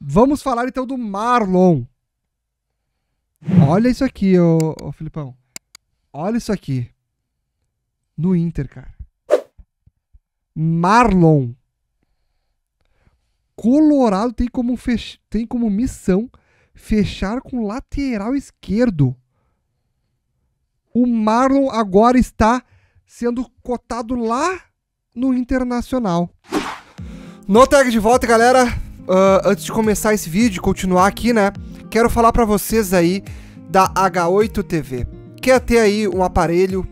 Vamos falar então do Marlon. Olha isso aqui, ô, ô Filipão. Olha isso aqui. No Inter, cara. Marlon. Colorado tem como, fech... tem como missão fechar com lateral esquerdo. O Marlon agora está sendo cotado lá no Internacional. No tag de volta, galera uh, antes de começar esse vídeo, continuar aqui, né? Quero falar para vocês aí da H8 TV. Quer é ter aí um aparelho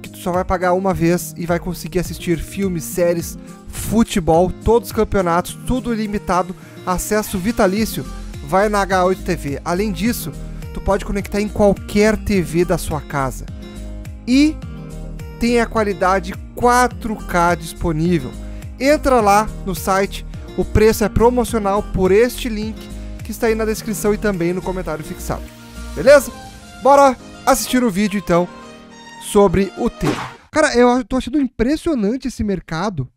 que tu só vai pagar uma vez e vai conseguir assistir filmes, séries, futebol, todos os campeonatos, tudo ilimitado, acesso vitalício? Vai na H8 TV. Além disso, tu pode conectar em qualquer TV da sua casa. E tem a qualidade 4K disponível. Entra lá no site o preço é promocional por este link que está aí na descrição e também no comentário fixado. Beleza? Bora assistir o vídeo então sobre o tema. Cara, eu tô achando impressionante esse mercado.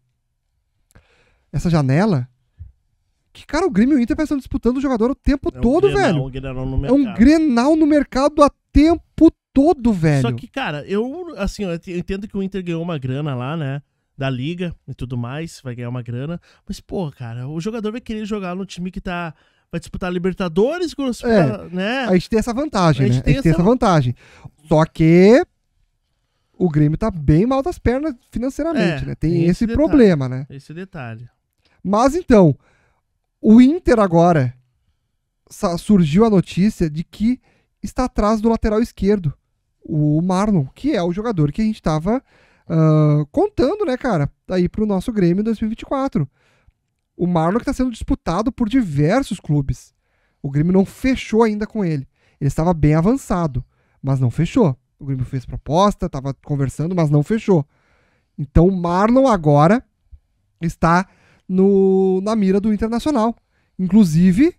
Essa janela. Que, cara, o Grêmio e o Inter estão disputando o jogador o tempo é um todo, grenal, velho. Um grenal no mercado. É um grenal no mercado a tempo todo, velho. Só que, cara, eu, assim, eu entendo que o Inter ganhou uma grana lá, né? da liga e tudo mais, vai ganhar uma grana. Mas, porra, cara, o jogador vai querer jogar no time que tá. Vai disputar Libertadores, é, né? A gente tem essa vantagem, a né? A gente tem, a gente tem essa... essa vantagem. Só que o Grêmio tá bem mal das pernas financeiramente, é, né? Tem esse, esse detalhe, problema, né? Esse detalhe. Mas então, o Inter agora surgiu a notícia de que está atrás do lateral esquerdo, o Marlon, que é o jogador que a gente estava uh, contando, né, cara, aí pro nosso Grêmio em 2024. O Marlon que está sendo disputado por diversos clubes. O Grêmio não fechou ainda com ele. Ele estava bem avançado, mas não fechou. O Grêmio fez proposta, estava conversando, mas não fechou. Então o Marlon agora está no, na mira do Internacional. Inclusive,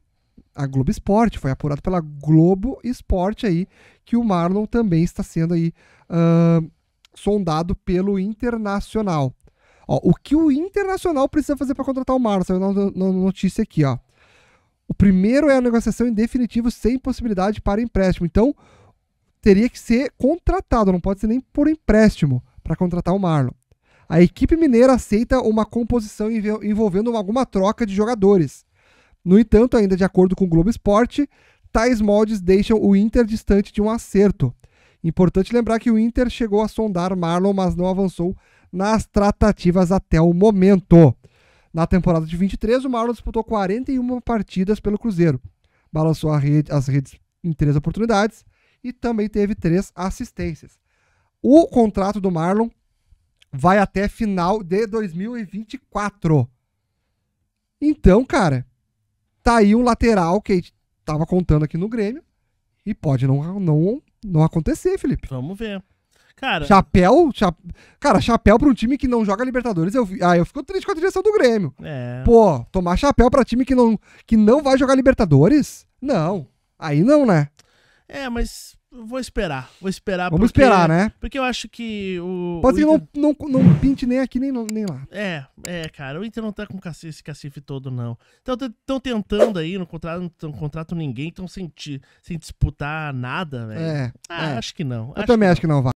a Globo Esporte, foi apurado pela Globo Esporte aí, que o Marlon também está sendo aí uh, sondado pelo Internacional. Ó, o que o Internacional precisa fazer para contratar o Marlon? na, na notícia aqui, ó. O primeiro é a negociação em definitivo sem possibilidade para empréstimo. Então, teria que ser contratado, não pode ser nem por empréstimo para contratar o Marlon. A equipe mineira aceita uma composição envolvendo alguma troca de jogadores. No entanto, ainda de acordo com o Globo Esporte, tais moldes deixam o Inter distante de um acerto. Importante lembrar que o Inter chegou a sondar Marlon, mas não avançou nas tratativas até o momento. Na temporada de 23, o Marlon disputou 41 partidas pelo Cruzeiro, balançou rede, as redes em três oportunidades e também teve três assistências. O contrato do Marlon vai até final de 2024. Então, cara, tá aí um lateral que a gente tava contando aqui no Grêmio e pode não, não não acontecer, Felipe. Vamos ver. Cara, chapéu, cha... cara, chapéu pra um time que não joga Libertadores, eu, ah, eu fico triste com a direção do Grêmio. É. Pô, tomar chapéu pra time que não, que não vai jogar Libertadores? Não. Aí não, né? É, mas vou esperar. Vou esperar. Vamos porque, esperar, né? Porque eu acho que o. Pode ser Inter... não, não, não pinte nem aqui nem, nem lá. É, é, cara. O Inter não tá com esse cacife todo, não. Estão tentando aí, não contratam, não contratam ninguém, estão sem, sem disputar nada, velho. É, ah, é. acho que não. Eu acho também que acho que não, vai.